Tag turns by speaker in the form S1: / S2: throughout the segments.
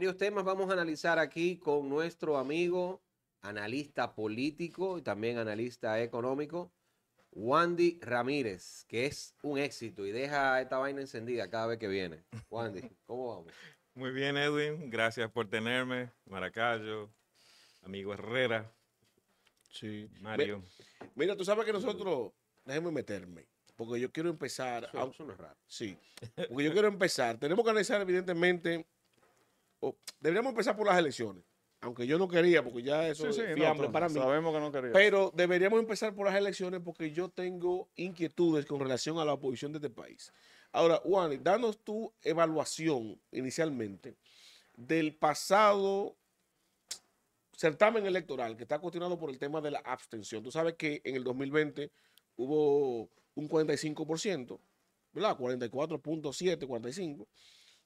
S1: Varios temas vamos a analizar aquí con nuestro amigo, analista político y también analista económico, Wandy Ramírez, que es un éxito y deja esta vaina encendida cada vez que viene. Wandy, ¿cómo vamos? Muy bien, Edwin. Gracias por tenerme.
S2: Maracayo, amigo Herrera. Sí. Mario.
S3: mira, tú sabes que nosotros, déjeme meterme, porque yo quiero empezar. a, eso Sí. Porque yo quiero empezar. Tenemos que analizar, evidentemente, deberíamos empezar por las elecciones. Aunque yo no quería, porque ya eso Sabemos que no quería. Pero deberíamos empezar por las elecciones porque yo tengo inquietudes con relación a la oposición de este país. Ahora, Juan, danos tu evaluación inicialmente del pasado certamen electoral que está cuestionado por el tema de la abstención. Tú sabes que en el 2020 hubo un 45%, ¿verdad? 44.7, 45%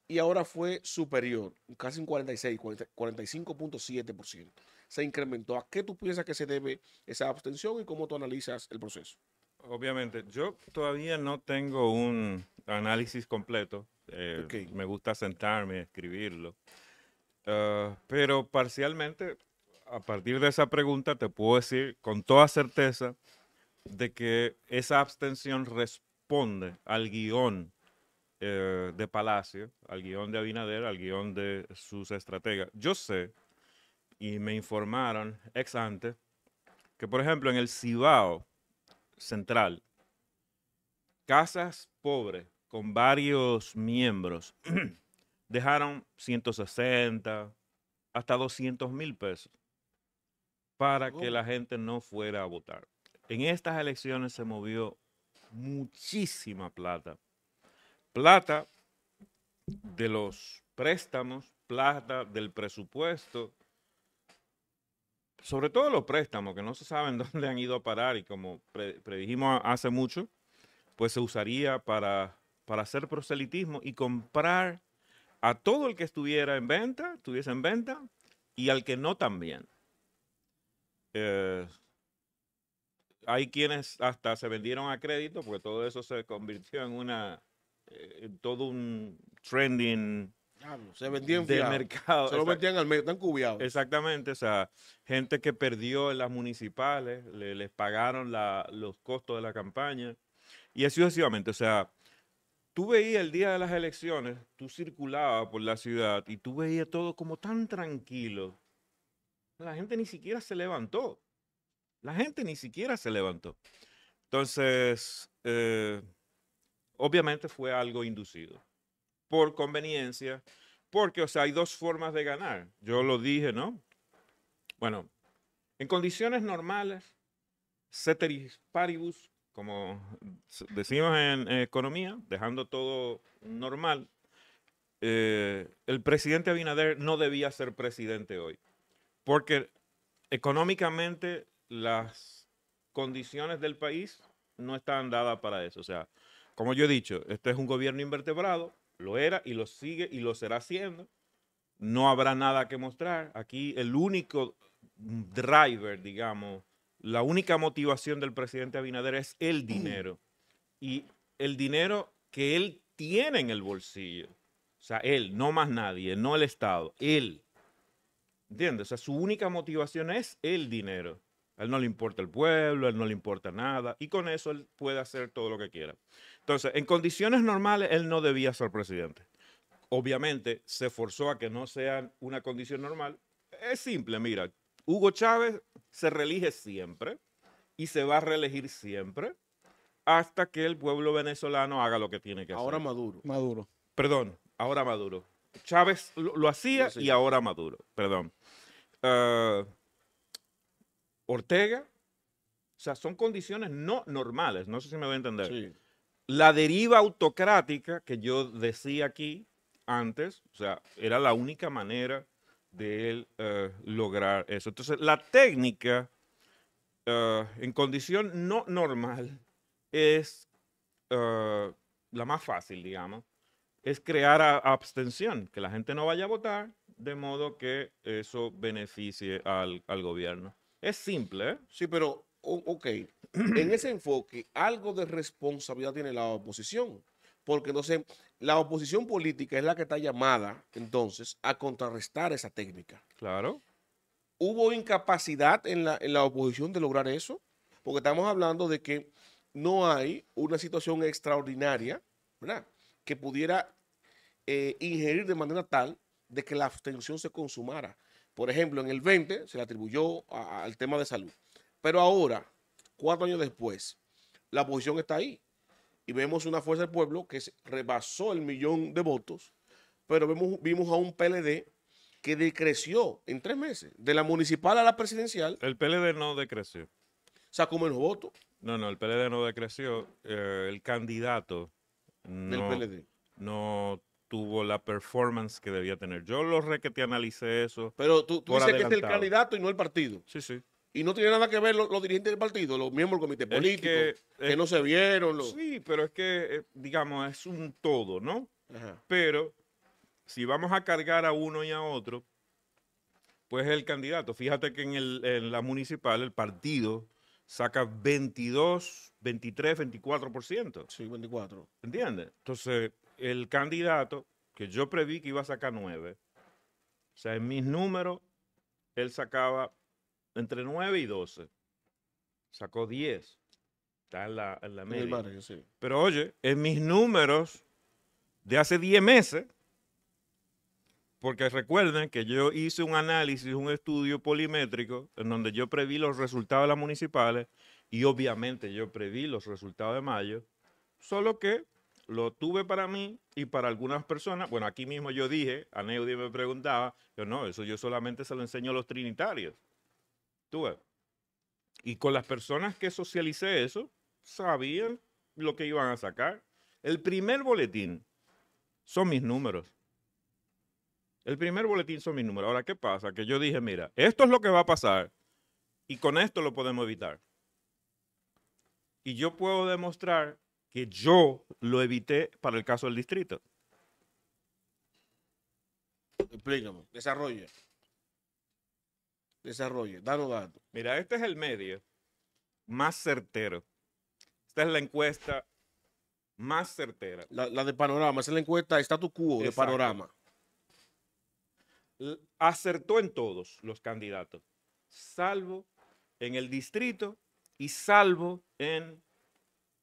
S3: y ahora fue superior, casi un 46, 45.7%. Se incrementó. ¿A qué tú piensas que se debe esa abstención y cómo tú analizas
S2: el proceso? Obviamente, yo todavía no tengo un análisis completo. Eh, me gusta sentarme, escribirlo. Ah, pero parcialmente, a partir de esa pregunta, te puedo decir con toda certeza de que esa abstención responde al guión eh, de Palacio, al guión de Abinader, al guión de sus estrategas. Yo sé, y me informaron ex ante, que por ejemplo en el Cibao Central, casas pobres con varios miembros dejaron 160 hasta 200 mil pesos para que oh. la gente no fuera a votar. En estas elecciones se movió muchísima plata plata de los préstamos, plata del presupuesto, sobre todo los préstamos que no se saben dónde han ido a parar y como predijimos hace mucho, pues se usaría para, para hacer proselitismo y comprar a todo el que estuviera en venta, estuviese en venta, y al que no también. Eh, hay quienes hasta se vendieron a crédito, porque todo eso se convirtió en una eh, todo un trending se del mercado. Se lo metían al medio, están cubiados. Exactamente, o sea, gente que perdió en las municipales, le, les pagaron la, los costos de la campaña y así sucesivamente. O sea, tú veías el día de las elecciones, tú circulabas por la ciudad y tú veías todo como tan tranquilo. La gente ni siquiera se levantó. La gente ni siquiera se levantó. Entonces, eh, obviamente fue algo inducido, por conveniencia, porque, o sea, hay dos formas de ganar. Yo lo dije, ¿no? Bueno, en condiciones normales, ceteris paribus, como decimos en economía, dejando todo normal, eh, el presidente Abinader no debía ser presidente hoy, porque económicamente las condiciones del país no están dadas para eso. O sea, como yo he dicho, esto es un gobierno invertebrado, lo era y lo sigue y lo será siendo. No habrá nada que mostrar. Aquí el único driver, digamos, la única motivación del presidente Abinader es el mm. dinero. Y el dinero que él tiene en el bolsillo. O sea, él, no más nadie, no el Estado, él. ¿Entiendes? O sea, su única motivación es el dinero él no le importa el pueblo, él no le importa nada, y con eso él puede hacer todo lo que quiera. Entonces, en condiciones normales, él no debía ser presidente. Obviamente, se forzó a que no sea una condición normal. Es simple, mira, Hugo Chávez se reelige siempre y se va a reelegir siempre hasta que el pueblo venezolano haga lo que tiene que hacer. Ahora Maduro. Maduro. Perdón, ahora Maduro. Chávez lo, hacía y ahora Maduro. Perdón. Ah, Ortega, o sea, son condiciones no normales, no sé si me voy a entender. La deriva autocrática que yo decía aquí antes, o sea, era la única manera de él eh, lograr eso. Entonces, la técnica eh, en condición no normal es eh, la más fácil, digamos, es crear abstención, que la gente no vaya a votar, de modo que eso beneficie al gobierno. Es simple. ¿eh? Sí, pero, ok, en
S3: ese enfoque algo de responsabilidad tiene la oposición, porque entonces la oposición política es la que está llamada entonces a contrarrestar esa técnica. Claro. ¿Hubo incapacidad en la, oposición de lograr eso? Porque estamos hablando de que no hay una situación extraordinaria, ¿verdad? Que pudiera eh, ingerir de manera tal de que la abstención se consumara. Por ejemplo, en el 20 se le atribuyó al tema de salud. Pero ahora, cuatro años después, la oposición está ahí. Y vemos una fuerza del pueblo que rebasó el millón de votos, pero vemos, vimos a un PLD que decreció en tres
S2: meses, de la municipal a la presidencial. El PLD no decreció. Sacó menos votos. No, no, el PLD no decreció. Eh, el candidato del PLD. no tuvo la performance que debía tener. Yo lo re que te analicé eso. Pero tú, dices que es el
S3: candidato y no el partido. Sí, sí. Y no tiene nada que ver los, dirigentes del partido, los miembros del comité político, que, no se vieron.
S2: Sí, pero es que, eh, digamos, es un todo, ¿no? Pero si vamos a cargar a uno y a otro, pues el candidato. Fíjate que en, en la municipal el partido saca 22, 23, 24%. Sí, 24. ¿Entiendes? Entonces, el candidato que yo preví que iba a sacar nueve, o sea, en mis números, él sacaba entre 9 y 12. Sacó 10. Está en la, en la media. Pero oye, en mis números de hace 10 meses, porque recuerden que yo hice un análisis, un estudio polimétrico, en donde yo preví los resultados de las municipales y obviamente yo preví los resultados de mayo, solo que lo tuve para mí y para algunas personas. Bueno, aquí mismo yo dije, a me preguntaba, yo no, eso yo solamente se lo enseño a los trinitarios. Tuve. Y con las personas que socialicé eso, sabían lo que iban a sacar. El primer boletín son mis números. El primer boletín son mis números. Ahora, ¿qué pasa? Que yo dije, mira, esto es lo que va a pasar y con esto lo podemos evitar. Y yo puedo demostrar que yo lo evité para el caso del distrito. Explícame, Desarrolle. Desarrolle. Dado datos. Mira, este es el medio más certero. Esta es la encuesta más certera. La, de Panorama, esa es la encuesta status quo de Panorama. Acertó en todos los candidatos, salvo en el distrito y salvo en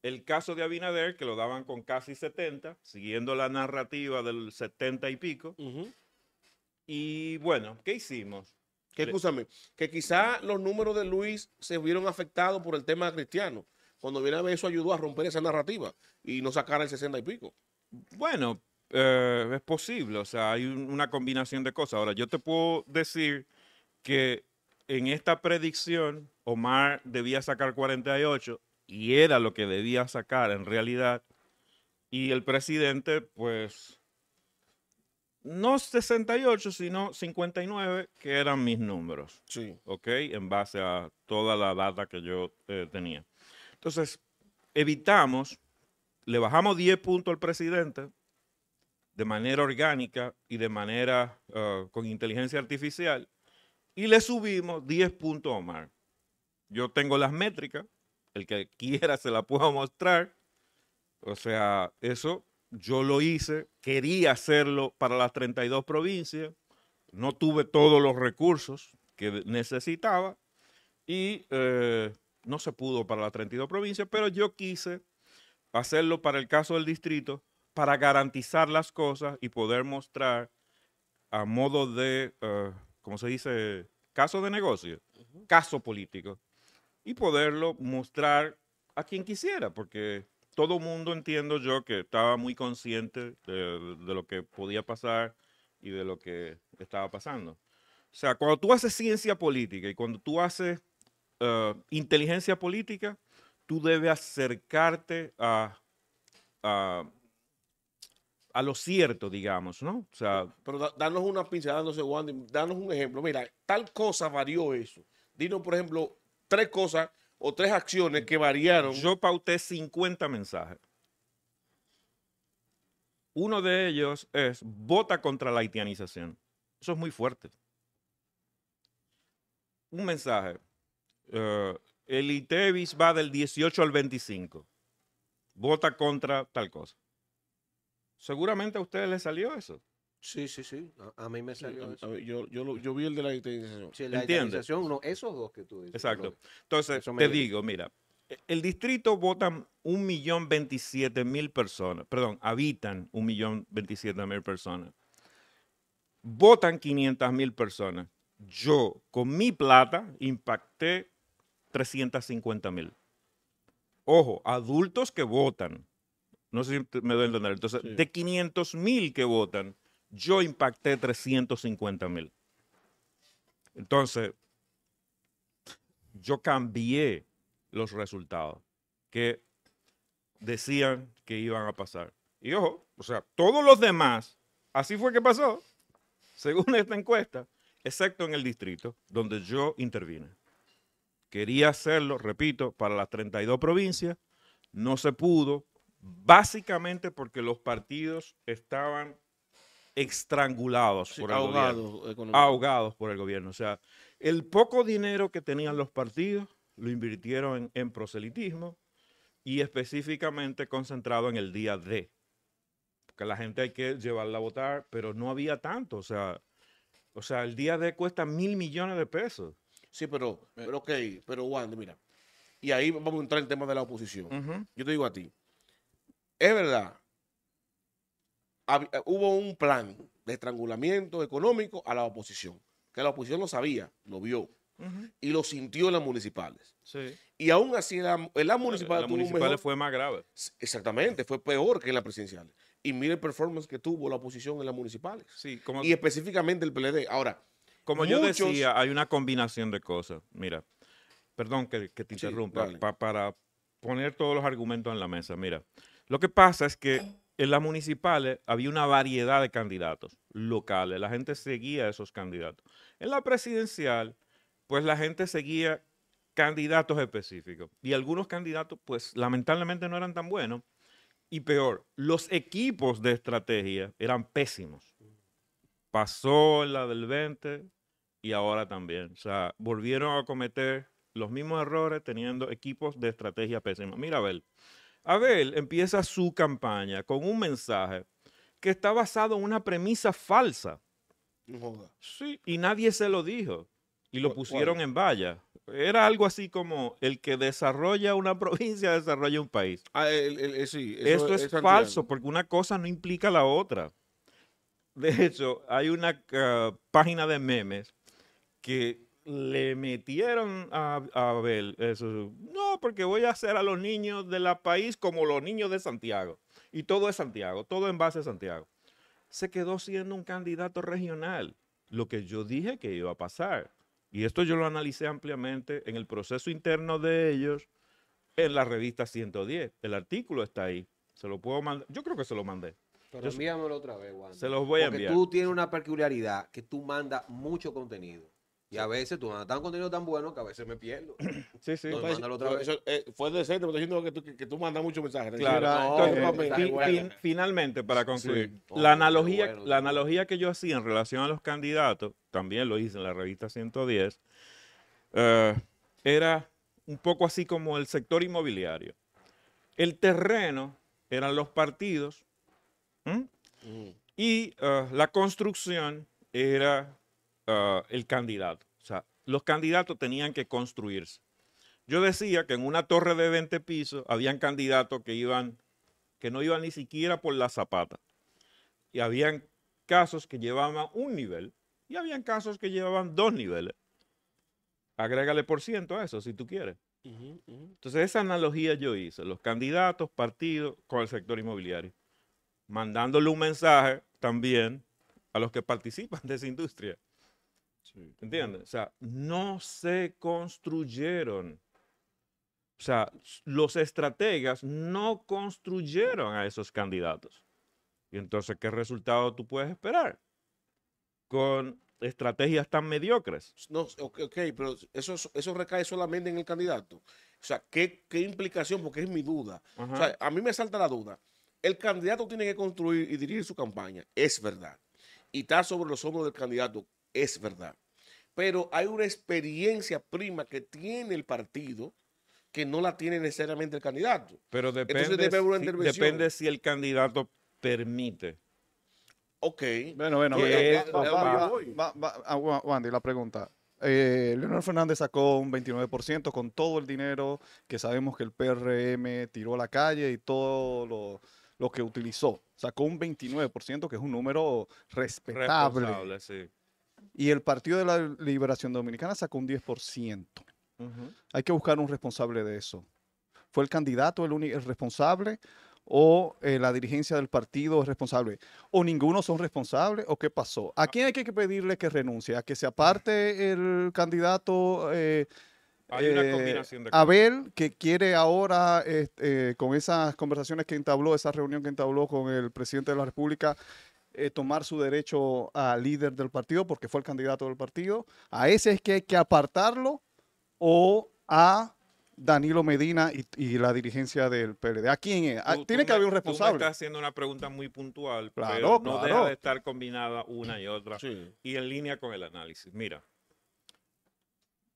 S2: el caso de Abinader, que lo daban con casi 70, siguiendo la narrativa del 70 y pico. Y bueno, ¿qué hicimos?
S3: Que escúchame, que quizá los números de Luis se vieron afectados por el tema cristiano. Cuando viene eso ayudó a romper esa narrativa y no sacar el 60 y pico.
S2: Bueno, eh, es posible, o sea, hay una combinación de cosas. Ahora, yo te puedo decir que en esta predicción Omar debía sacar 48 y era lo que debía sacar en realidad. Y el presidente, pues, no 68, sino 59, que eran mis números. Sí. ¿Ok? En base a toda la data que yo eh, tenía. Entonces, evitamos, le bajamos 10 puntos al presidente de manera orgánica y de manera ah, con inteligencia artificial, y le subimos 10 puntos a Omar. Yo tengo las métricas, el que quiera se la puedo mostrar. O sea, eso yo lo hice, quería hacerlo para las 32 provincias, no tuve todos los recursos que necesitaba y eh, no se pudo para las 32 provincias, pero yo quise hacerlo para el caso del distrito para garantizar las cosas y poder mostrar a modo de, eh, ¿cómo se dice? Caso de negocio, caso político, y poderlo mostrar a quien quisiera, porque todo mundo entiendo yo que estaba muy consciente de, lo que podía pasar y de lo que estaba pasando. O sea, cuando tú haces ciencia política y cuando tú haces eh, inteligencia política, tú debes acercarte a, a, lo
S3: cierto, digamos, ¿no? O sea, pero danos una pincelada, no sé, danos un ejemplo. Mira, tal cosa varió eso. Dinos, por ejemplo, tres cosas o tres acciones que variaron.
S2: Yo pauté 50 mensajes. Uno de ellos es vota contra la haitianización. Eso es muy fuerte. Un mensaje. Eh, el ITEVIS va del 18 al 25. Vota contra tal cosa. Seguramente a ustedes les salió eso. Sí, sí, sí. A, mí me salió yo, vi el de la digitalización.
S1: Sí, la digitalización, esos dos que tú dices. Exacto. Entonces, te digo,
S2: mira, e, el distrito votan 1.027.000 personas, perdón, habitan 1.027.000 personas. Votan 500.000 personas. Yo, con mi plata, impacté 350.000. Ojo, adultos que votan. No sé si me doy a entender. Entonces, de 500.000 que votan, yo impacté 350 mil. Entonces, yo cambié los resultados que decían que iban a pasar. Y ojo, o sea, todos los demás, así fue que pasó, según esta encuesta, excepto en el distrito donde yo intervine. Quería hacerlo, repito, para las 32 provincias, no se pudo, básicamente porque los partidos estaban estrangulados por el ahogados, eh, gobierno. Ahogados por el gobierno. O sea, el poco dinero que tenían los partidos lo invirtieron en, proselitismo y específicamente concentrado en el día D. Porque la gente hay que llevarla a votar, pero no había tanto. O sea, o sea el día D cuesta mil millones de pesos. Sí, pero, eh. pero ok, pero Wanda, mira. Y ahí vamos a entrar en el tema de la
S3: oposición. Yo te digo a ti, es verdad eh, hubo un plan de estrangulamiento económico a la oposición, que la oposición lo sabía, lo vio. Y lo sintió en las municipales. Y aún así, en las la municipal. las municipales fue más grave. Exactamente, fue peor que en las presidenciales. Y mire el performance que tuvo la oposición en las municipales. Sí, Y específicamente el PLD. Ahora, como yo decía,
S2: hay una combinación de cosas. Mira, perdón que, te interrumpa, para poner todos los argumentos en la mesa. Mira, lo que pasa es que en las municipales había una variedad de candidatos locales, la gente seguía a esos candidatos. En la presidencial, pues la gente seguía candidatos específicos y algunos candidatos, pues lamentablemente no eran tan buenos. Y peor, los equipos de estrategia eran pésimos. Pasó en la del 20 y ahora también. O sea, volvieron a cometer los mismos errores teniendo equipos de estrategia pésimos. Mira, ver. Abel empieza su campaña con un mensaje que está basado en una premisa falsa. Sí, y nadie se lo dijo. Y lo pusieron en valla. Era algo así como el que desarrolla una provincia desarrolla un país. Ah, eh, sí, eso, Esto es, falso porque una cosa no implica la otra. De hecho, hay una ah, página de memes que le metieron a, ver eso. Eh, no, porque voy a hacer a los niños de la país como los niños de Santiago. Y todo es Santiago, todo en base a Santiago. Se quedó siendo un candidato regional, lo que yo dije que iba a pasar. Y esto yo lo analicé ampliamente en el proceso interno de ellos en la revista 110. El artículo está ahí. Se lo puedo mandar. Yo creo que se lo mandé.
S1: Pero envíamelo otra vez, Juan. Se los voy a enviar. Tú tienes una peculiaridad que tú mandas mucho contenido. Y a veces tú mandas tan contenido tan bueno que a veces me pierdo. Sí, sí. Pues, eh, fue decente, pero diciendo que tú, que, tú mandas muchos mensajes. Claro. Ah,
S2: finalmente, para concluir, la, analogía, la analogía que yo hacía en relación a los candidatos, también lo hice en la revista 110, eh, era un poco así como el sector inmobiliario. El terreno eran los partidos mm. y eh, la construcción era eh, el candidato. O sea, los candidatos tenían que construirse. Yo decía que en una torre de 20 pisos habían candidatos que iban, que no iban ni siquiera por la zapata. Y habían casos que llevaban un nivel y habían casos que llevaban dos niveles. Agrégale por ciento a eso si tú quieres. Entonces esa analogía yo hice, los candidatos, partidos con el sector inmobiliario, mandándole un mensaje también a los que participan de esa industria. ¿Entiendes? O sea, no se construyeron. O sea, los estrategas no construyeron a esos candidatos. Y entonces, ¿qué resultado tú puedes esperar? Con estrategias tan mediocres. No,
S3: ok, pero eso, recae solamente en el candidato. O sea, ¿qué, implicación? Porque es mi duda. a mí me salta la duda. El candidato tiene que construir y dirigir su campaña, es verdad. Y estar sobre los hombros del candidato, es verdad pero hay una experiencia prima que tiene el partido que no la tiene necesariamente el candidato. Pero
S2: depende, Si, depende si el candidato permite.
S4: Ok. Bueno, bueno. Wandy, la pregunta. Eh, Leonel Fernández sacó un 29% con todo el dinero que sabemos que el PRM tiró a la calle y todo lo, que utilizó. Sacó un 29%, que es un número respetable. Sí. Y el Partido de la Liberación Dominicana sacó un 10%. Hay que buscar un responsable de eso. ¿Fue el candidato el, único responsable o eh, la dirigencia del partido es responsable? ¿O ninguno son responsables? ¿O qué pasó? ¿A quién hay que pedirle que renuncie? ¿A que se aparte el candidato? Eh,
S1: hay una eh, Abel,
S4: que quiere ahora, este, con esas conversaciones que entabló, esa reunión que entabló con el presidente de la República, eh, tomar su derecho a líder del partido porque fue el candidato del partido. A ese es que hay que apartarlo o a Danilo Medina y, la dirigencia del PLD. ¿A quién es? Ah, tiene que haber un responsable. Tú
S2: estás haciendo una pregunta muy puntual, claro, pero no debe de estar combinada una y otra y en línea con el análisis. Mira,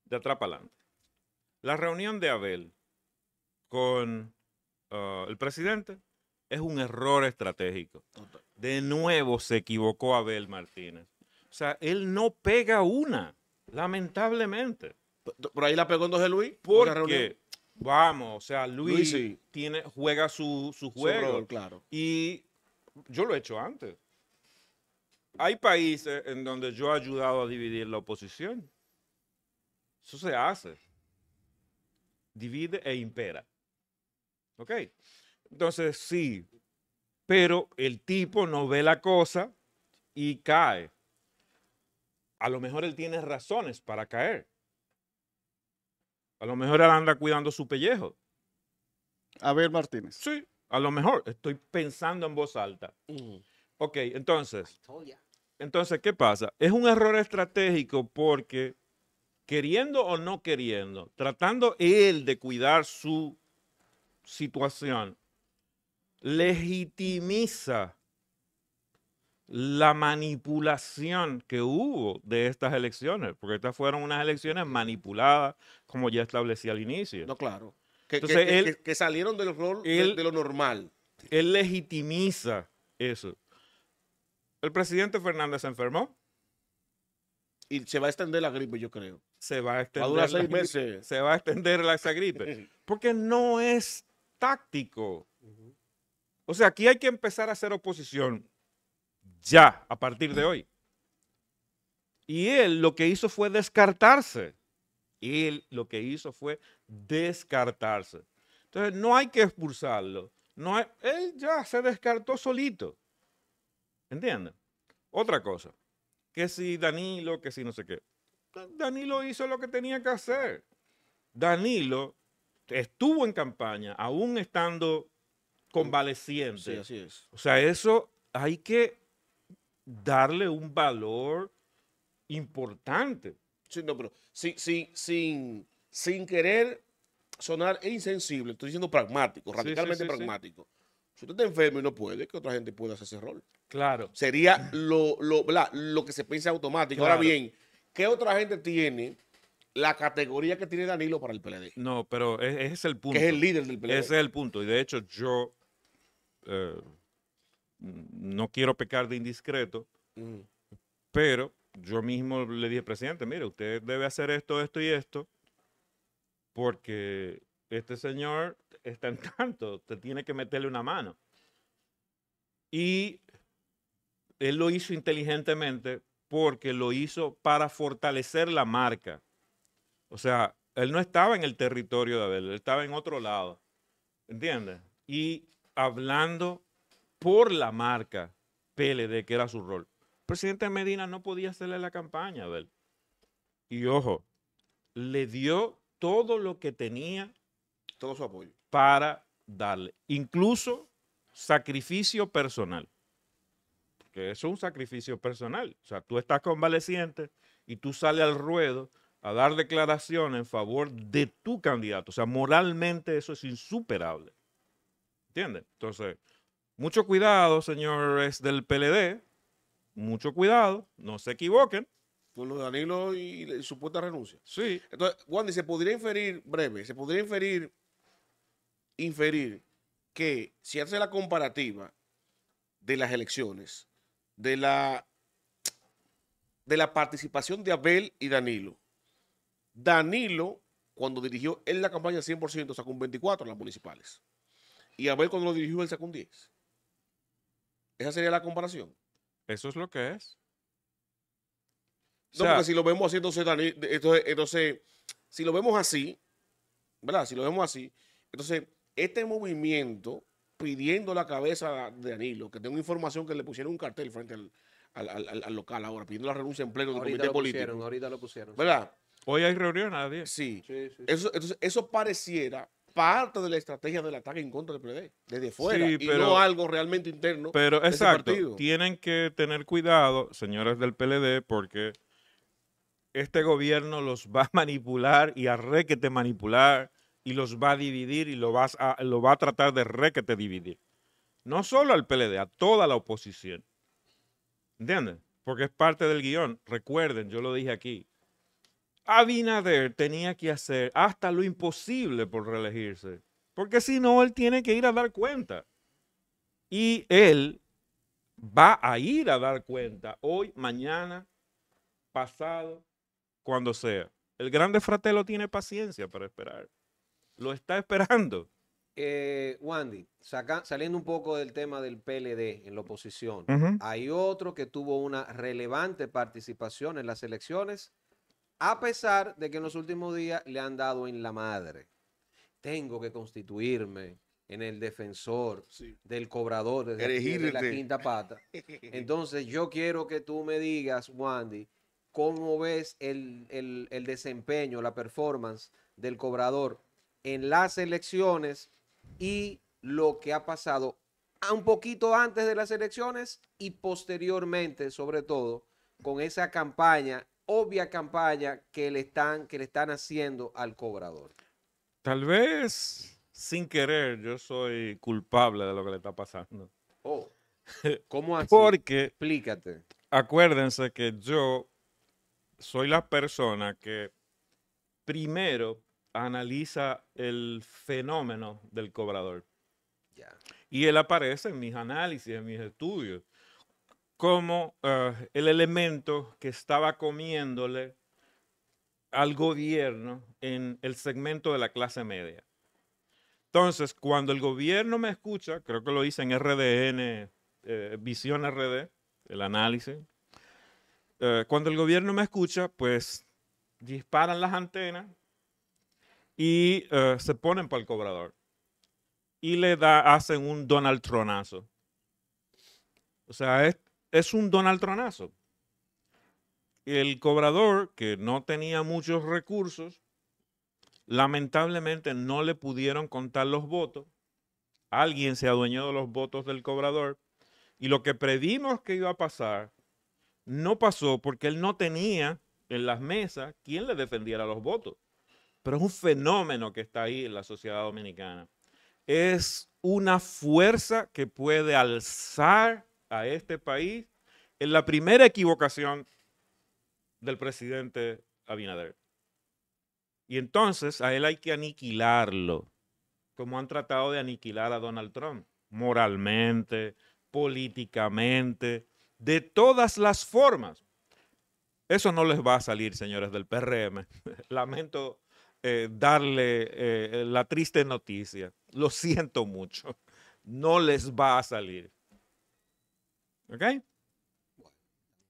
S2: de atrás adelante. La reunión de Abel con ah, el presidente es un error estratégico. Total. De nuevo se equivocó Abel Martínez. O sea, él no pega una, lamentablemente. Por ahí la pegó en José Luis. Porque, vamos, o sea, Luis, tiene, juega su, su juego. Y yo lo he hecho antes. Hay países en donde yo he ayudado a dividir la oposición. Eso se hace. Divide e impera. ¿Ok? Entonces, sí, pero el tipo no ve la cosa y cae. A lo mejor él tiene razones para caer. A lo mejor él anda cuidando su pellejo. A ver, Martínez. Sí, a lo mejor. Estoy pensando en voz alta. Mm. Ok, entonces. Entonces, ¿qué pasa? Es un error estratégico porque queriendo o no queriendo, tratando él de cuidar su situación, legitimiza la manipulación que hubo de estas elecciones, porque estas fueron unas elecciones manipuladas, como ya establecí al inicio. No, claro. Que,
S3: salieron del rol de,
S2: lo normal. Él legitimiza eso. El presidente Fernández se enfermó. Y se va a extender la gripe, yo creo. Se va a extender. Va seis meses. Se va a extender la, esa gripe. Porque no es táctico o sea, aquí hay que empezar a hacer oposición ya, a partir de hoy. Y él lo que hizo fue descartarse. Él lo que hizo fue descartarse. Entonces, no hay que expulsarlo. No él ya se descartó solito. ¿Entienden? Otra cosa, que si Danilo, que si no sé qué. Danilo hizo lo que tenía que hacer. Danilo estuvo en campaña, aún estando convaleciente. Sí, así es. O sea, eso hay que darle un valor importante. Sí, no, pero
S3: sí, sin, sin querer sonar insensible, estoy diciendo pragmático, radicalmente pragmático. Si usted está enfermo y no puede, que otra gente pueda hacer ese rol. Claro. Sería lo, lo, que se piensa automático. Ahora bien, ¿qué otra gente tiene la categoría que tiene Danilo para el PLD?
S2: No, pero e, ese es el punto. Que es el líder del PLD. Ese es el punto. Y de hecho, yo eh, no quiero pecar de indiscreto, mm. pero yo mismo le dije, presidente, mire, usted debe hacer esto, esto y esto, porque este señor está en tanto, usted tiene que meterle una mano. Y él lo hizo inteligentemente porque lo hizo para fortalecer la marca. O sea, él no estaba en el territorio de Abel, él estaba en otro lado. ¿Entiendes? Y hablando por la marca PLD, que era su rol. El presidente Medina no podía hacerle la campaña a él. Y ojo, le dio todo lo que tenía. Todo su apoyo. Para darle. Incluso sacrificio personal. Porque eso es un sacrificio personal. O sea, tú estás convaleciente y tú sales al ruedo a dar declaraciones en favor de tu candidato. O sea, moralmente eso es insuperable. ¿Entiendes? Entonces, mucho cuidado, señores del PLD. Mucho cuidado. No se equivoquen. Con de Danilo y, supuesta
S3: renuncia. Sí. Entonces, Wandy, se podría inferir, breve, se podría inferir, inferir que si hace la comparativa de las elecciones, de la, de la participación de Abel y Danilo, Danilo, cuando dirigió en la campaña 100%, sacó un 24 en las municipales. Y a ver cuando lo dirigió, el segundo 10. Esa sería la comparación.
S2: Eso es lo que es.
S3: No, si lo vemos así, entonces, entonces, si lo vemos así, ¿verdad? Si lo vemos así, entonces, este movimiento pidiendo la cabeza de Danilo, que tengo información que le pusieron un cartel frente al, local ahora, pidiendo la renuncia en pleno del comité lo político. Pusieron, ahorita lo pusieron. ¿Verdad? Hoy hay reunión a 10. Sí. Eso, entonces, eso pareciera parte de la estrategia del ataque en contra del PLD, desde fuera, y no algo realmente interno. Pero exacto,
S2: tienen que tener cuidado, señores del PLD, porque este gobierno los va a manipular y a requete manipular y los va a dividir y lo, vas a, lo va a tratar de requete dividir. No solo al PLD, a toda la oposición. ¿Entienden? Porque es parte del guión. Recuerden, yo lo dije aquí, Abinader tenía que hacer hasta lo imposible por reelegirse, porque si no, él tiene que ir a dar cuenta. Y él va a ir a dar cuenta hoy, mañana, pasado, cuando sea.
S1: El grande fratelo tiene paciencia para esperar. Lo está esperando. Eh, Wandy, saliendo un poco del tema del PLD en la oposición, hay otro que tuvo una relevante participación en las elecciones a pesar de que en los últimos días le han dado en la madre. Tengo que constituirme en el defensor del cobrador de la quinta pata. Entonces yo quiero que tú me digas, Wandy, cómo ves el, el desempeño, la performance del cobrador en las elecciones y lo que ha pasado un poquito antes de las elecciones y posteriormente, sobre todo, con esa campaña obvia campaña que le están, que le están haciendo al cobrador.
S2: Tal vez sin querer yo soy culpable de lo que le está pasando.
S1: Oh, ¿cómo así?
S2: Porque, explícate. Acuérdense que yo soy la persona que primero analiza el fenómeno del cobrador. Y él aparece en mis análisis, en mis estudios como ah, el elemento que estaba comiéndole al gobierno en el segmento de la clase media. Entonces, cuando el gobierno me escucha, creo que lo hice en RDN, eh, Visión RD, el análisis, eh, cuando el gobierno me escucha, pues disparan las antenas y eh, se ponen para el cobrador. Y le da, hacen un Donald Tronazo. O sea, es, es un Donald Tronazo. El cobrador, que no tenía muchos recursos, lamentablemente no le pudieron contar los votos. Alguien se adueñó de los votos del cobrador. Y lo que predimos que iba a pasar no pasó porque él no tenía en las mesas quien le defendiera los votos. Pero es un fenómeno que está ahí en la sociedad dominicana. Es una fuerza que puede alzar a este país en la primera equivocación del presidente Abinader. Y entonces a él hay que aniquilarlo, como han tratado de aniquilar a Donald Trump, moralmente, políticamente, de todas las formas. Eso no les va a salir, señores del PRM. Lamento eh, darle eh, la triste noticia. Lo siento mucho. No les va a salir. ¿Ok?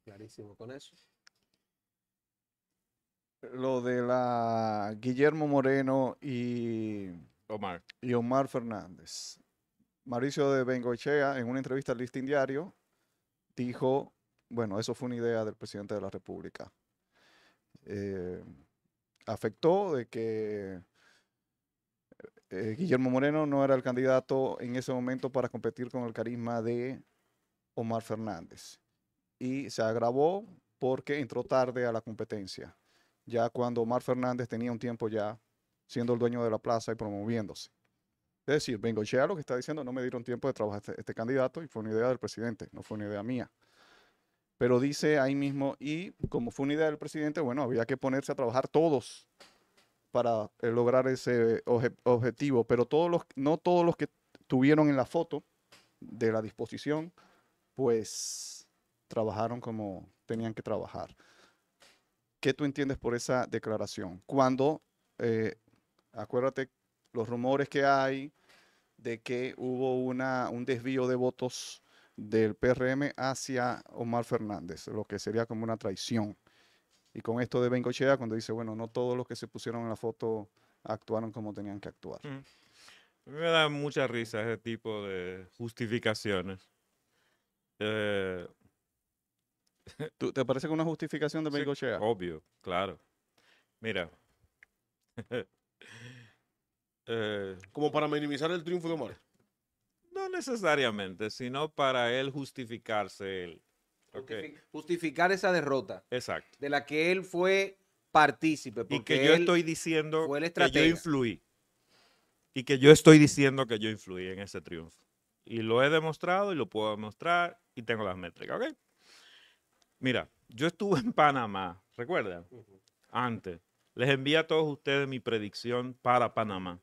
S1: clarísimo con eso.
S4: Lo de la Guillermo Moreno y Omar, y Omar Fernández. Mauricio de Bengochea, en una entrevista al Listing Diario, dijo, bueno, eso fue una idea del presidente de la República. Eh, afectó de que eh, Guillermo Moreno no era el candidato en ese momento para competir con el carisma de Omar Fernández. Y se agravó porque entró tarde a la competencia, ya cuando Omar Fernández tenía un tiempo ya siendo el dueño de la plaza y promoviéndose. Es decir, a lo que está diciendo, no me dieron tiempo de trabajar este, este, candidato y fue una idea del presidente, no fue una idea mía. Pero dice ahí mismo, y como fue una idea del presidente, bueno, había que ponerse a trabajar todos para eh, lograr ese objetivo, pero todos los, no todos los que tuvieron en la foto de la disposición pues trabajaron como tenían que trabajar. ¿Qué tú entiendes por esa declaración? Cuando, eh, acuérdate, los rumores que hay de que hubo una, un desvío de votos del PRM hacia Omar Fernández, lo que sería como una traición. Y con esto de Bengochea, cuando dice, bueno, no todos los que se pusieron en la foto actuaron como tenían que actuar. Mm.
S2: Me da mucha risa ese tipo de justificaciones. Eh, ¿Te parece que una justificación de Ben Sí, obvio, claro. Mira. Eh, Como para minimizar el triunfo de Omar. No necesariamente, sino para él justificarse él.
S1: Justificar esa derrota. Exacto. De la que él fue partícipe. y que yo estoy diciendo que yo
S2: influí. Y que yo estoy diciendo que yo influí en ese triunfo. Y lo he demostrado y lo puedo demostrar y tengo las métricas, ¿ok? Mira, yo estuve en Panamá, ¿recuerdan? Antes. Les envío a todos ustedes mi predicción para Panamá.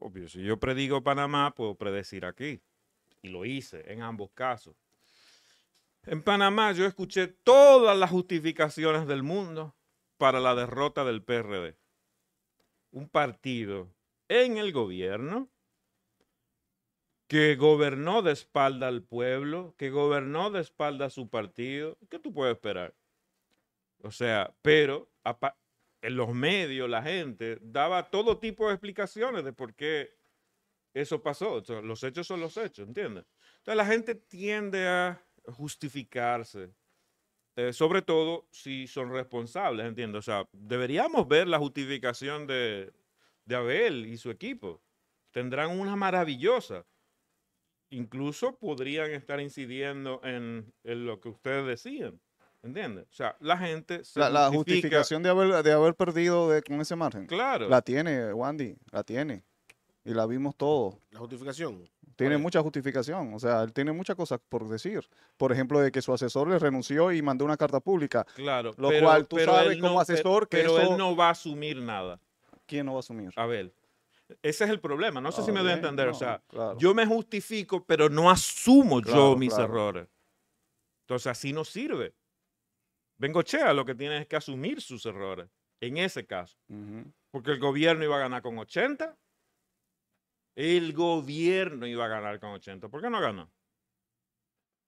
S2: Obvio, si yo predigo Panamá, puedo predecir aquí. Y lo hice en ambos casos. En Panamá yo escuché todas las justificaciones del mundo para la derrota del PRD. Un partido en el gobierno que gobernó de espalda al pueblo, que gobernó de espalda a su partido. ¿Qué tú puedes esperar? O sea, pero en los medios, la gente daba todo tipo de explicaciones de por qué eso pasó. los hechos son los hechos, ¿entiendes? Entonces la gente tiende a justificarse, eh, sobre todo si son responsables, ¿entiendes? O sea, deberíamos ver la justificación de, de Abel y su equipo. Tendrán una maravillosa incluso podrían estar incidiendo en, lo que ustedes decían. ¿Entiendes? O sea, la gente. Se la, la justificación de
S4: haber, de haber perdido de, con ese margen. Claro. La tiene, Wandy, la tiene. Y la vimos todos. La
S3: justificación.
S4: Tiene mucha justificación. O sea, él tiene muchas cosas por decir. Por ejemplo, de que su asesor le renunció y mandó una carta pública.
S2: Claro.
S3: Lo cual tú sabes como asesor
S4: que. Pero él
S2: no va a asumir nada. ¿Quién no va a asumir? Abel. Ese es el problema, no sé si ah, me doy a entender. o sea, yo me justifico, pero no asumo yo mis errores. Entonces, así no sirve. Bengochea lo que tiene es que asumir sus errores, en ese caso. Porque el gobierno iba a ganar con 80. El gobierno iba a ganar con 80. ¿Por qué no ganó?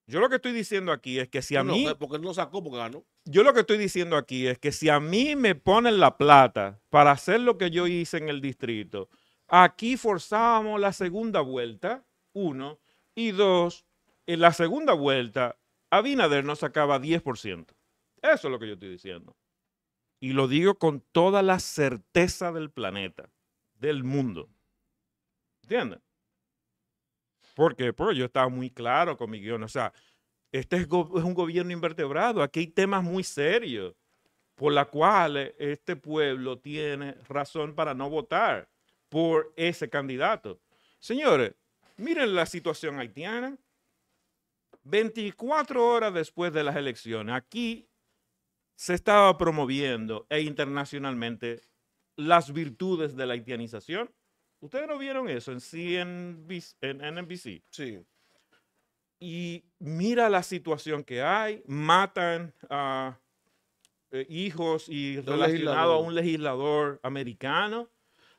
S2: Yo lo que estoy diciendo aquí es que si a no, mí. Porque no sacó, porque ganó. Yo lo que estoy diciendo aquí es que si a mí me ponen la plata para hacer lo que yo hice en el distrito, Aquí forzábamos la segunda vuelta, uno, y dos, en la segunda vuelta, Abinader nos sacaba 10%. Eso es lo que yo estoy diciendo. Y lo digo con toda la certeza del planeta, del mundo. ¿Entienden? Porque pues, yo estaba muy claro con mi guión. O sea, este es, es un gobierno invertebrado. Aquí hay temas muy serios por los cuales este pueblo tiene razón para no votar por ese candidato. Señores, miren la situación haitiana. 24 horas después de las elecciones, aquí se estaba promoviendo e internacionalmente las virtudes de la haitianización. ¿Ustedes no vieron eso en En NBC? Sí. Y mira la situación que hay, matan a eh, hijos y relacionado a un legislador americano.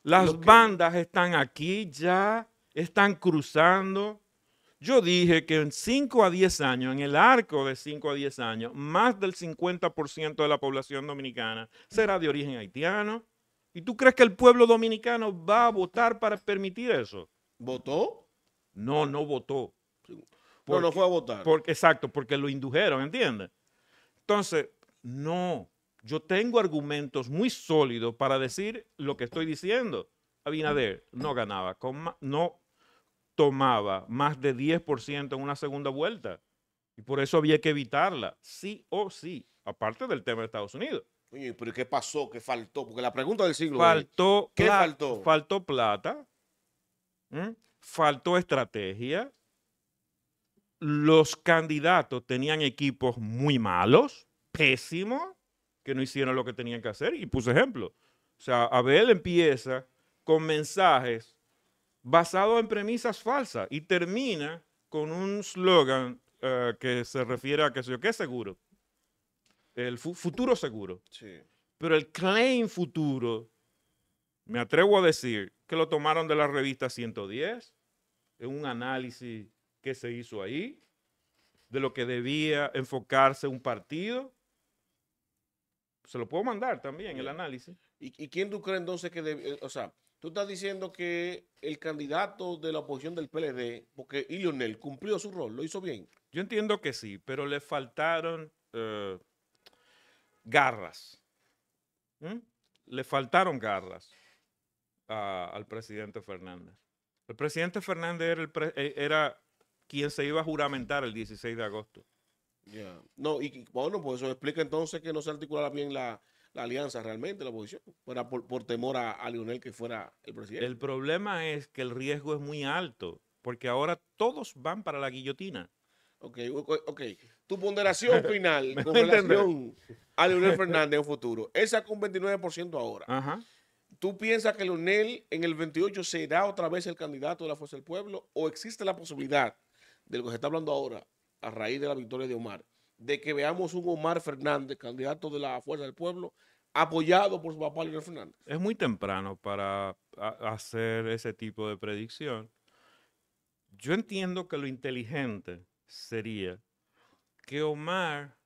S2: Las bandas están aquí ya, están cruzando. Yo dije que en 5 a 10 años, en el arco de 5 a 10 años, más del 50% de la población dominicana será de origen haitiano. ¿Y tú crees que el pueblo dominicano va a votar para permitir eso? ¿Votó? No, no votó. Porque, no fue a votar. Porque, exacto, porque lo indujeron, ¿entiendes? Entonces, no, yo tengo argumentos muy sólidos para decir lo que estoy diciendo. Abinader no ganaba, no tomaba más de 10% en una segunda vuelta. Y por eso había que evitarla, sí o sí, aparte del tema de Estados Unidos. Oye, pero ¿qué pasó? ¿Qué faltó? Porque la pregunta del siglo faltó ¿Qué faltó? Faltó plata, faltó estrategia. Los candidatos tenían equipos muy malos, pésimos que no hicieron lo que tenían que hacer. Y puse ejemplo. O sea, Abel empieza con mensajes basados en premisas falsas y termina con un slogan eh, que se refiere a que sé yo seguro. El futuro seguro. Sí. Pero el claim futuro, me atrevo a decir que lo tomaron de la revista 110, en un análisis que se hizo ahí, de lo que debía enfocarse un partido se lo puedo mandar también
S3: el análisis. ¿Y, quién tú crees entonces que debe, o sea, tú estás diciendo que el candidato de la oposición del PLD, porque Ilionel cumplió su rol, lo hizo bien? Yo entiendo que sí,
S2: pero le faltaron eh, garras. ¿Mm? Le faltaron garras al presidente Fernández. El presidente Fernández era eh, quien se iba a juramentar el 16 de agosto.
S3: No, y bueno, pues eso explica entonces que no se articulara bien la, alianza realmente, la
S2: oposición, fuera
S3: por, temor a, Leonel que fuera el
S2: presidente. El problema es que el riesgo es muy alto, porque ahora todos van para la guillotina. Ok, ok. Tu ponderación final con
S3: a Leonel Fernández en un futuro, esa con 29% ahora. Ajá. ¿Tú piensas que Leonel en el 28 será otra vez el candidato de la Fuerza del Pueblo o existe la posibilidad de lo que se está hablando ahora a raíz de la victoria de Omar, de que veamos un Omar Fernández, candidato de la Fuerza del Pueblo, apoyado por su papá Luis Fernández.
S2: Es muy temprano para hacer ese tipo de predicción. Yo entiendo que lo inteligente sería que Omar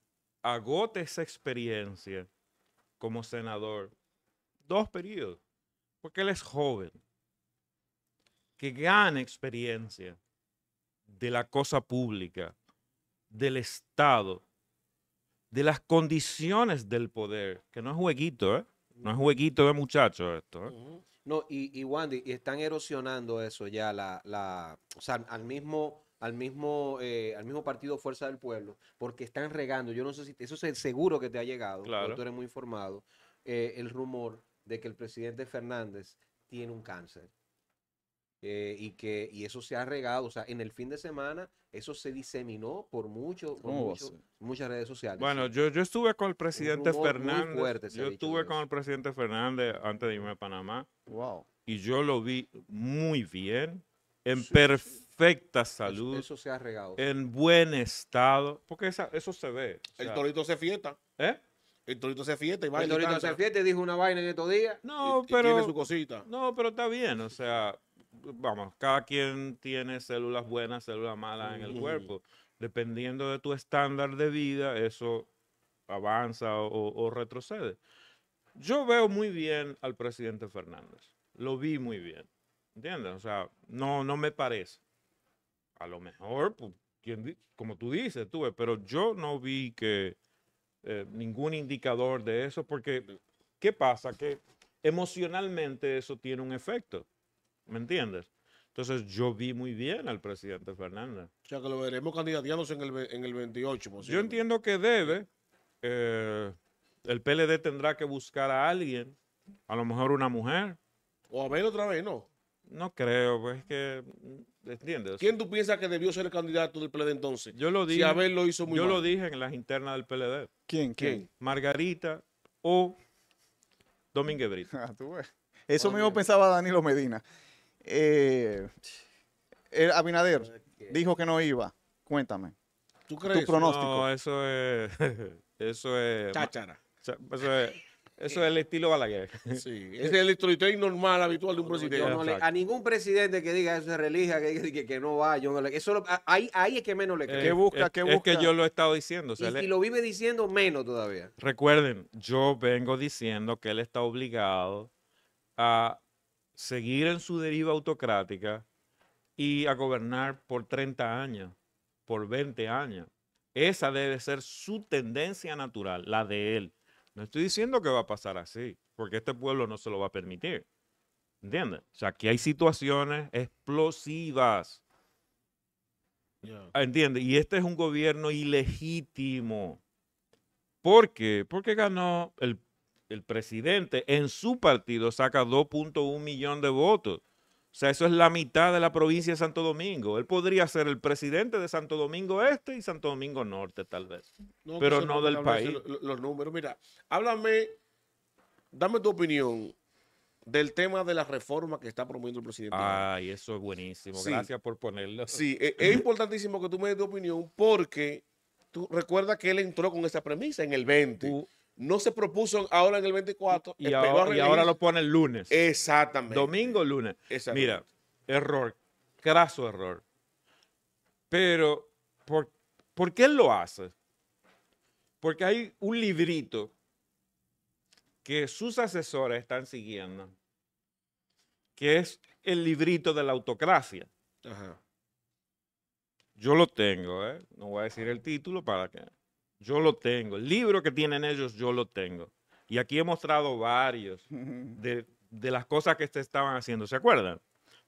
S2: agote esa experiencia como senador dos periodos, porque él es joven, que gane experiencia de la cosa pública, del Estado, de las condiciones del poder, que no es jueguito, ¿eh? No es jueguito de muchachos esto, ¿eh?
S1: No, y, y Wandy, están erosionando eso ya, la, la, o sea, al mismo, al mismo, eh, al mismo partido Fuerza del Pueblo, porque están regando, yo no sé si, eso es seguro que te ha llegado, claro. tú eres muy informado, eh, el rumor de que el presidente Fernández tiene un cáncer. Eh, y que y eso se ha regado. O sea, en el fin de semana eso se diseminó por mucho, muchas redes sociales. Bueno,
S2: yo, estuve con el presidente Fernández. yo estuve con el presidente Fernández antes de irme a Panamá. Wow. Y yo lo vi muy bien, en perfecta salud. Eso, se ha regado. En buen estado.
S1: Porque eso se ve. el torito se fiesta.
S2: ¿Eh? El Torito se fiesta y
S3: va El Torito se
S1: fiesta y dijo una vaina en estos días. No, pero. Y tiene su
S2: cosita. No, pero está bien, o sea, vamos, cada quien tiene células buenas, células malas en el cuerpo. Dependiendo de tu estándar de vida, eso avanza o, retrocede. Yo veo muy bien al presidente Fernández. Lo vi muy bien. ¿Entiendes? O sea, no, no me parece. A lo mejor, como tú dices, tuve pero yo no vi que eh, ningún indicador de eso, porque ¿qué pasa? Que emocionalmente eso tiene un efecto. ¿Me entiendes? Entonces yo vi muy bien al presidente Fernández. O sea que lo veremos candidateándose en el, 28. yo entiendo que debe. Eh, el PLD tendrá que buscar a alguien, a lo mejor una mujer. O a ver otra vez, ¿no? No creo, pues
S3: que, ¿entiendes? ¿Quién tú piensas que debió ser el candidato del PLD entonces? Yo lo dije. Si ver lo hizo muy
S2: Yo lo dije en las internas del PLD. ¿Quién? ¿Quién? Margarita o Domínguez Brito. Ah, tú
S4: Eso oh, mismo pensaba Danilo Medina. Eh, el Abinader dijo que no iba. Cuéntame.
S2: ¿Tú crees? Tu pronóstico. No, eso es. Eso es. Cháchara. Eso es. Eso es el
S3: estilo Balaguer. Sí, ese es el estilo normal, habitual de un presidente. a
S1: ningún presidente que diga eso se religia, que, que, no va, yo no le, eso ahí, es que menos le creo. ¿Qué busca? ¿Qué busca? Es que yo lo he
S2: estado diciendo. y lo
S1: vive diciendo, menos todavía.
S2: Recuerden, yo vengo diciendo que él está obligado a seguir en su deriva autocrática y a gobernar por 30 años, por 20 años. Esa debe ser su tendencia natural, la de él. No estoy diciendo que va a pasar así, porque este pueblo no se lo va a permitir. ¿Entiendes? O sea, aquí hay situaciones explosivas. Ah, ¿Entiendes? Y este es un gobierno ilegítimo. ¿Por qué? Porque ganó el el presidente en su partido saca 2.1 millón de votos. O sea, eso es la mitad de la provincia de Santo Domingo. Él podría ser el presidente de Santo Domingo Este y Santo Domingo Norte, tal vez.
S3: pero no, del país. Los, números, mira, háblame, dame tu opinión del tema de la reforma que está promoviendo el presidente.
S2: Ay, eso es buenísimo. Gracias por ponerlo. Sí, e, es,
S3: importantísimo que tú me des tu opinión porque tú recuerdas que él entró con esa premisa en el 20 no se propuso ahora en el 24. Y, ahora, y ahora, lo
S2: pone el lunes. Exactamente. Domingo, lunes. Exactamente. Mira, error, craso error. Pero, ¿por, qué lo hace? Porque hay un librito que sus asesores están siguiendo, que es el librito de la autocracia. Yo lo tengo, ¿eh? No voy a decir el título para que yo lo tengo. El libro que tienen ellos, yo lo tengo. Y aquí he mostrado varios de, las cosas que estaban haciendo. ¿Se acuerdan?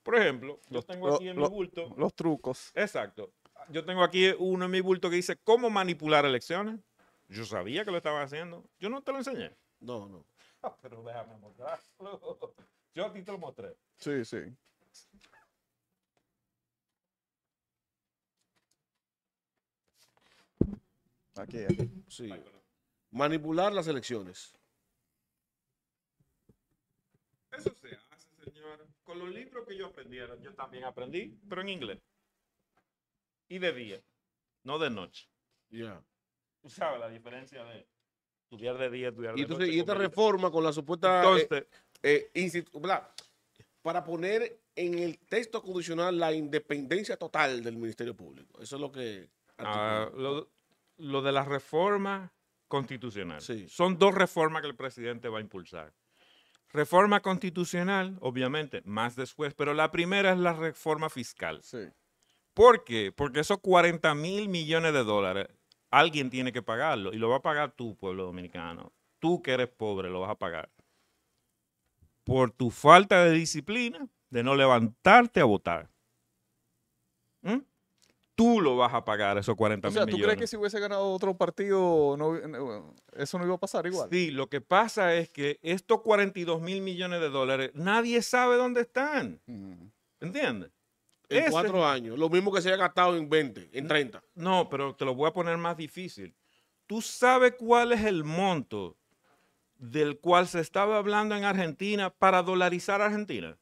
S2: Por ejemplo, yo tengo aquí en mi bulto. Los trucos. Exacto. Yo tengo aquí uno en mi bulto que dice cómo manipular elecciones. Yo sabía que lo estaban haciendo. Yo no te lo enseñé. No, no. pero déjame mostrarlo. Yo a ti te lo mostré.
S4: Sí, sí.
S3: Aquí, Sí. Manipular las elecciones.
S2: Eso se hace, señor. Con los libros que yo aprendí yo también aprendí, pero en inglés. Y de día, no de noche. Ya. Tú sabes la diferencia de estudiar de día, estudiar de noche. Y esta reforma
S3: con la supuesta... Eh, Entonces, eh, para poner en el texto condicional la independencia total del Ministerio Público. Eso es lo que...
S2: Ah, lo, lo de la reforma constitucional. Sí. Son dos reformas que el presidente va a impulsar. Reforma constitucional, obviamente, más después, pero la primera es la reforma fiscal. Sí. ¿Por qué? Porque esos 40 mil millones de dólares, alguien tiene que pagarlo y lo va a pagar tú, pueblo dominicano. Tú que eres pobre, lo vas a pagar. Por tu falta de disciplina, de no levantarte a votar. ¿Mm? tú lo vas a pagar esos 40 mil millones. O sea, ¿tú crees que
S4: si hubiese ganado otro partido, eso no iba a pasar igual? Sí, lo que pasa es que
S2: estos 42 mil millones de dólares, nadie sabe dónde están. ¿Entiendes? En cuatro años, lo mismo que se haya gastado en 20, en 30. No, pero te lo voy a poner más difícil. ¿Tú sabes cuál es el monto del cual se estaba hablando en Argentina para dolarizar a Argentina?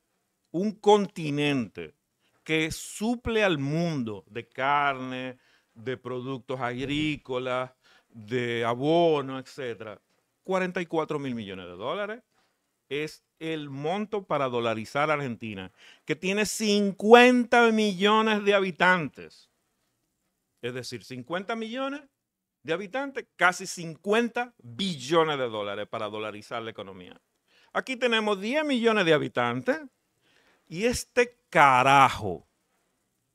S2: Un continente que suple al mundo de carne, de productos agrícolas, de abono, etc. 44 mil millones de dólares es el monto para dolarizar a Argentina, que tiene 50 millones de habitantes. Es decir, 50 millones de habitantes, casi 50 billones de dólares para dolarizar la economía. Aquí tenemos 10 millones de habitantes, y este carajo,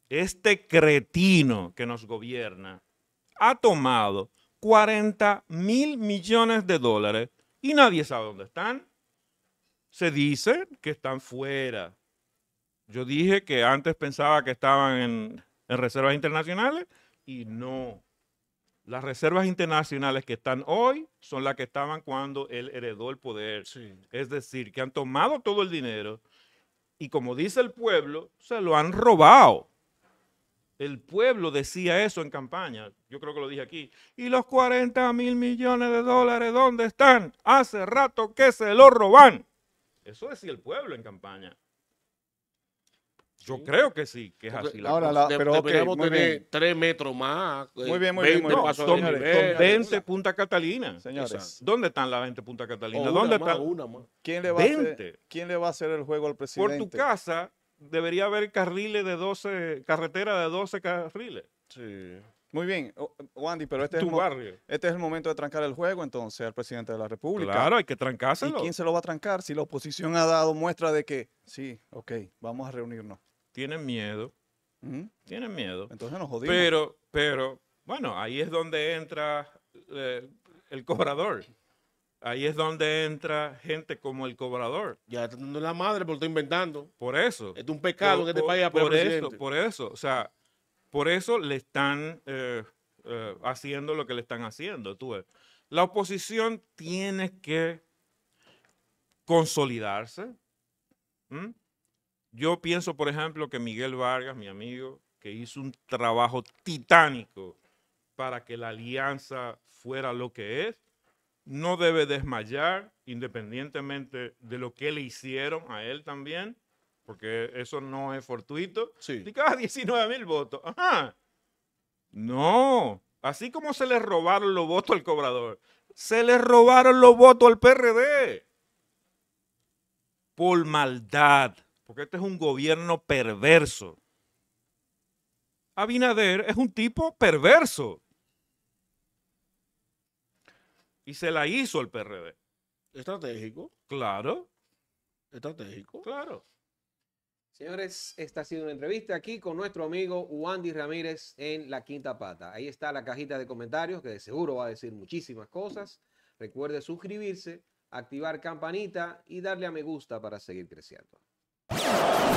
S2: este cretino que nos gobierna, ha tomado 40 mil millones de dólares y nadie sabe dónde están. Se dice que están fuera. Yo dije que antes pensaba que estaban en, reservas internacionales y no. Las reservas internacionales que están hoy son las que estaban cuando él heredó el poder. Es decir, que han tomado todo el dinero y como dice el pueblo, se lo han robado. El pueblo decía eso en campaña, yo creo que lo dije aquí. ¿Y los 40 mil millones de dólares dónde están? Hace rato que se lo roban. Eso decía el pueblo en campaña. Yo creo que
S3: sí, que es así. Ahora, la, pero tener tres metros más. Eh, muy bien, muy bien.
S2: 20 Punta Catalina. Señores. ¿Dónde están las 20 Punta Catalina? ¿Dónde están?
S4: ¿Quién le, va A hacer, le va a hacer el juego al presidente? Por tu casa debería haber carriles
S2: de 12, carretera de 12
S4: carriles. Sí. Muy bien, Wandy, pero este es, el barrio. este es el momento de trancar el juego entonces al presidente de la República. Claro, hay que trancárselo. ¿Y quién se lo va a trancar si la oposición ha dado muestra de que sí, ok, vamos a reunirnos? tienen miedo. Tienen miedo. Entonces nos jodimos. Pero,
S2: pero, bueno, ahí es donde entra eh, el cobrador. Ahí es donde entra gente como el cobrador.
S3: Ya no es la madre porque estoy inventando.
S2: Por eso. Es un pecado que te este por, Por eso, por eso. O sea, por eso le están eh, eh, haciendo lo que le están haciendo. Tú La oposición tiene que consolidarse. Yo pienso, por ejemplo, que Miguel Vargas, mi amigo, que hizo un trabajo titánico para que la alianza fuera lo que es, no debe desmayar, independientemente de lo que le hicieron a él también, porque eso no es fortuito. Sí. Y cada 19 mil votos. Ajá. No. Así como se le robaron los votos al cobrador, se le robaron los votos al PRD. Por maldad porque este es un gobierno perverso. Abinader es un tipo perverso. Y se la hizo el PRD. Estratégico.
S3: Claro. Estratégico.
S1: Claro. Señores, esta ha sido una entrevista aquí con nuestro amigo Wandy Ramírez en La Quinta Pata. Ahí está la cajita de comentarios que de seguro va a decir muchísimas cosas. Recuerde suscribirse, activar campanita y darle a me gusta para seguir creciendo.